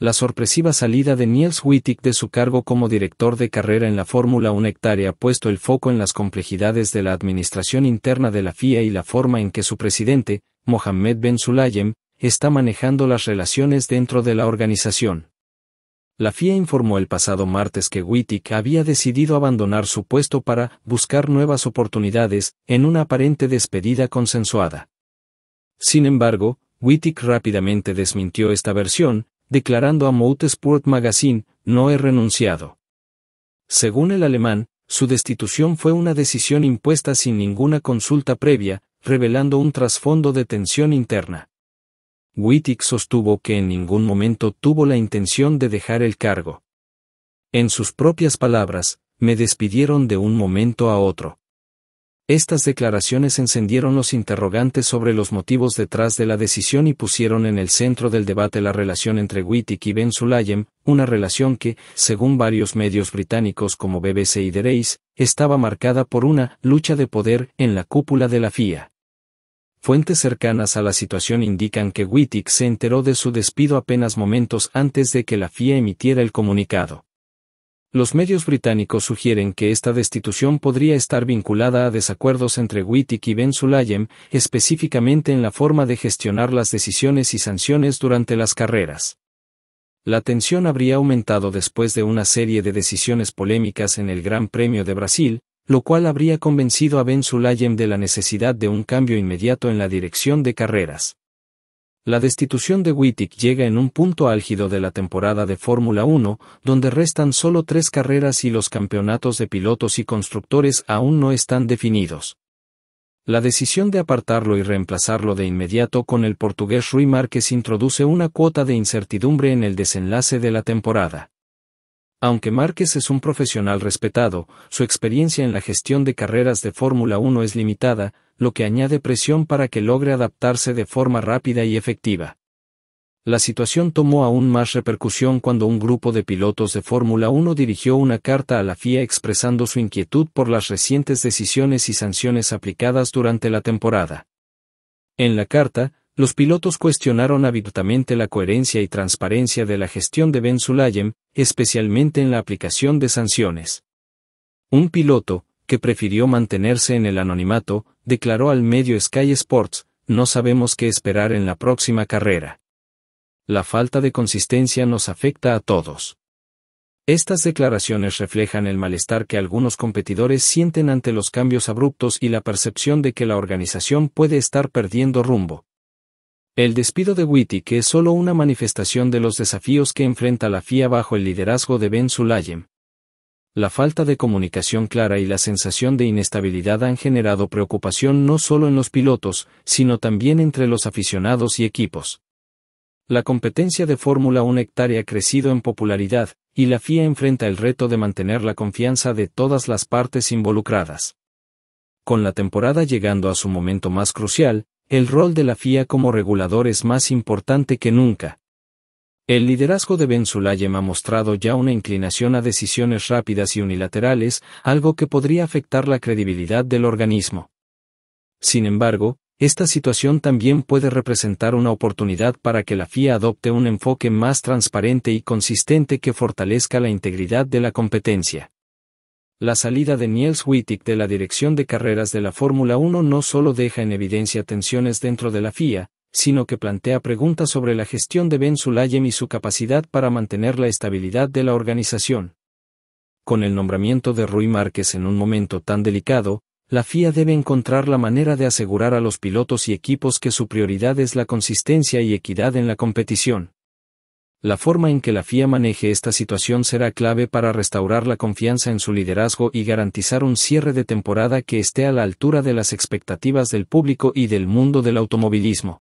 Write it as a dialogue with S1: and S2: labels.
S1: La sorpresiva salida de Niels Wittig de su cargo como director de carrera en la Fórmula 1 hectárea ha puesto el foco en las complejidades de la administración interna de la FIA y la forma en que su presidente, Mohamed Ben Sulayem, está manejando las relaciones dentro de la organización. La FIA informó el pasado martes que Wittig había decidido abandonar su puesto para buscar nuevas oportunidades en una aparente despedida consensuada. Sin embargo, Wittig rápidamente desmintió esta versión, declarando a Motorsport Magazine, no he renunciado. Según el alemán, su destitución fue una decisión impuesta sin ninguna consulta previa, revelando un trasfondo de tensión interna. Wittig sostuvo que en ningún momento tuvo la intención de dejar el cargo. En sus propias palabras, me despidieron de un momento a otro. Estas declaraciones encendieron los interrogantes sobre los motivos detrás de la decisión y pusieron en el centro del debate la relación entre Wittig y Ben Sulayem, una relación que, según varios medios británicos como BBC y The Race, estaba marcada por una lucha de poder en la cúpula de la FIA. Fuentes cercanas a la situación indican que Wittig se enteró de su despido apenas momentos antes de que la FIA emitiera el comunicado. Los medios británicos sugieren que esta destitución podría estar vinculada a desacuerdos entre Wittig y Ben Sulayem, específicamente en la forma de gestionar las decisiones y sanciones durante las carreras. La tensión habría aumentado después de una serie de decisiones polémicas en el Gran Premio de Brasil, lo cual habría convencido a Ben Sulayem de la necesidad de un cambio inmediato en la dirección de carreras. La destitución de Wittig llega en un punto álgido de la temporada de Fórmula 1, donde restan solo tres carreras y los campeonatos de pilotos y constructores aún no están definidos. La decisión de apartarlo y reemplazarlo de inmediato con el portugués Rui Márquez introduce una cuota de incertidumbre en el desenlace de la temporada. Aunque Márquez es un profesional respetado, su experiencia en la gestión de carreras de Fórmula 1 es limitada, lo que añade presión para que logre adaptarse de forma rápida y efectiva. La situación tomó aún más repercusión cuando un grupo de pilotos de Fórmula 1 dirigió una carta a la FIA expresando su inquietud por las recientes decisiones y sanciones aplicadas durante la temporada. En la carta, los pilotos cuestionaron abiertamente la coherencia y transparencia de la gestión de Ben Sulayem, especialmente en la aplicación de sanciones. Un piloto, que prefirió mantenerse en el anonimato, declaró al medio Sky Sports, no sabemos qué esperar en la próxima carrera. La falta de consistencia nos afecta a todos. Estas declaraciones reflejan el malestar que algunos competidores sienten ante los cambios abruptos y la percepción de que la organización puede estar perdiendo rumbo. El despido de Witty, que es solo una manifestación de los desafíos que enfrenta la FIA bajo el liderazgo de Ben Sulayem, la falta de comunicación clara y la sensación de inestabilidad han generado preocupación no solo en los pilotos, sino también entre los aficionados y equipos. La competencia de Fórmula 1 hectárea ha crecido en popularidad, y la FIA enfrenta el reto de mantener la confianza de todas las partes involucradas. Con la temporada llegando a su momento más crucial, el rol de la FIA como regulador es más importante que nunca, el liderazgo de Ben Sulayem ha mostrado ya una inclinación a decisiones rápidas y unilaterales, algo que podría afectar la credibilidad del organismo. Sin embargo, esta situación también puede representar una oportunidad para que la FIA adopte un enfoque más transparente y consistente que fortalezca la integridad de la competencia. La salida de Niels Wittig de la dirección de carreras de la Fórmula 1 no solo deja en evidencia tensiones dentro de la FIA, sino que plantea preguntas sobre la gestión de Ben y su capacidad para mantener la estabilidad de la organización. Con el nombramiento de Rui Márquez en un momento tan delicado, la FIA debe encontrar la manera de asegurar a los pilotos y equipos que su prioridad es la consistencia y equidad en la competición. La forma en que la FIA maneje esta situación será clave para restaurar la confianza en su liderazgo y garantizar un cierre de temporada que esté a la altura de las expectativas del público y del mundo del automovilismo.